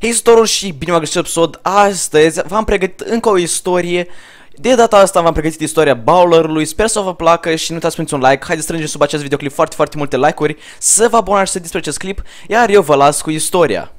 Hei tuturor și bine v-am găsit episod. Astăzi v-am pregătit încă o istorie. De data asta v-am pregătit istoria Bowlerului. Sper să vă placă și nu uitați să un like. Haideți să strângem sub acest videoclip foarte, foarte multe like-uri. Să vă abonați și să despre acest clip, iar eu vă las cu istoria.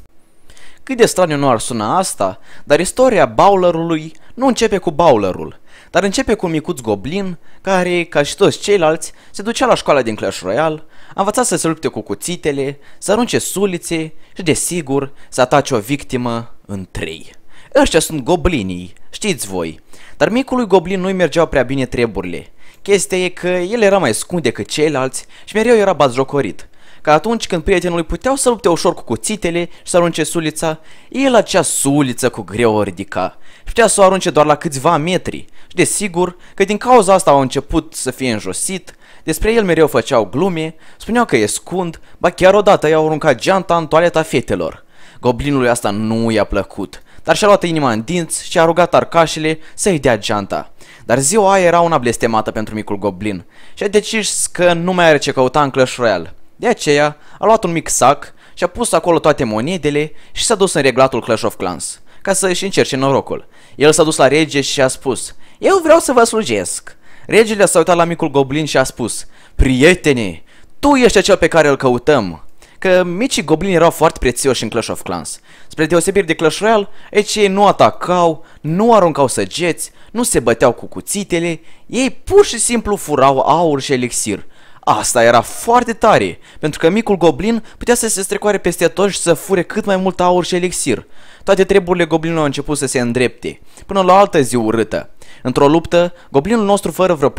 Cât de straniu nu ar suna asta, dar istoria Bowlerului nu începe cu Bowlerul, dar începe cu un micuț goblin care, ca și toți ceilalți, se ducea la școala din Clash Royale, a învățat să se lupte cu cuțitele, să arunce sulițe și, desigur, să atace o victimă în trei. Ăștia sunt goblinii, știți voi, dar micului goblin nu-i mergeau prea bine treburile. Chestia e că el era mai scund decât ceilalți și mereu era bazjocorit, că atunci când prietenul îi puteau să lupte ușor cu cuțitele și să arunce sulița, el acea suliță cu greu o ridica. Și putea să o arunce doar la câțiva metri. Și desigur că din cauza asta au început să fie înjosit, despre el mereu făceau glume, spuneau că e scund, ba chiar odată i-au aruncat geanta în toaleta fetelor. Goblinului asta nu i-a plăcut, dar și-a luat inima în dinți și a rugat arcașele să-i dea geanta. Dar ziua aia era una blestemată pentru micul goblin și a decis că nu mai are ce căuta în Clash Royale. De aceea, a luat un mic sac și a pus acolo toate monedele și s-a dus în reglatul Clash of Clans, ca să își încerce norocul. El s-a dus la rege și a spus, Eu vreau să vă slujesc. Regele s-a uitat la micul goblin și a spus, Prietene, tu ești acel pe care îl căutăm că micii goblini erau foarte prețioși în Clash of Clans. Spre deosebire de Clash Royale, aici ei nu atacau, nu aruncau săgeți, nu se băteau cu cuțitele, ei pur și simplu furau aur și elixir Asta era foarte tare, pentru că micul goblin putea să se strecoare peste tot și să fure cât mai mult aur și elixir. Toate treburile goblinului au început să se îndrepte, până la o altă zi urâtă. Într-o luptă, goblinul nostru fără vreo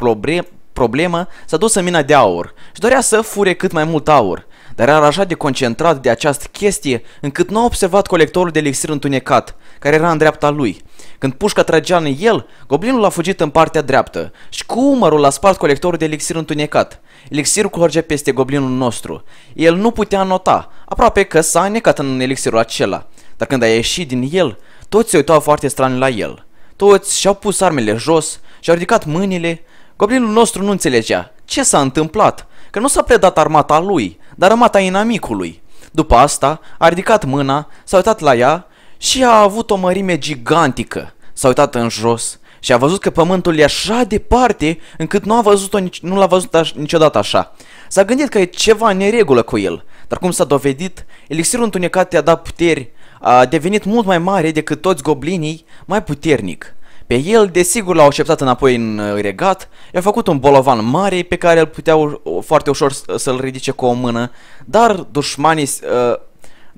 problemă s-a dus în mina de aur și dorea să fure cât mai mult aur dar era așa de concentrat de această chestie încât nu a observat colectorul de elixir întunecat, care era în dreapta lui. Când pușca tragea în el, goblinul a fugit în partea dreaptă și cu umărul a spart colectorul de elixir întunecat. Elixirul curge peste goblinul nostru. El nu putea nota, aproape că s-a înnecat în elixirul acela. Dar când a ieșit din el, toți se uitau foarte strani la el. Toți și-au pus armele jos, și-au ridicat mâinile. Goblinul nostru nu înțelegea ce s-a întâmplat, că nu s-a predat armata lui, dar armata inamicului. După asta, a ridicat mâna, s-a uitat la ea și a avut o mărime gigantică. S-a uitat în jos și a văzut că pământul e așa departe încât nu, a văzut-o, nu l-a văzut aș, niciodată așa. S-a gândit că e ceva în neregulă cu el, dar cum s-a dovedit, elixirul întunecat i-a dat puteri, a devenit mult mai mare decât toți goblinii, mai puternic. Pe el, desigur, l-au așteptat înapoi în uh, regat, i-a făcut un bolovan mare pe care îl puteau foarte ușor să-l ridice cu o mână, dar dușmanii uh,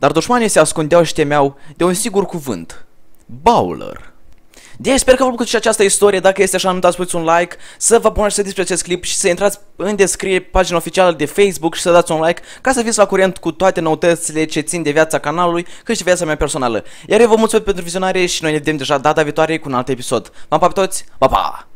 dar dușmanii se ascundeau și temeau de un sigur cuvânt. Bowler. De sper că v-a plăcut și această istorie. Dacă este așa, nu dați puteți un like, să vă abonați să despre acest clip și să intrați în descriere pagina oficială de Facebook și să dați un like ca să fiți la curent cu toate noutățile ce țin de viața canalului, cât și viața mea personală. Iar eu vă mulțumesc pentru vizionare și noi ne vedem deja data viitoare cu un alt episod. V-am pa pe toți, pa, pa!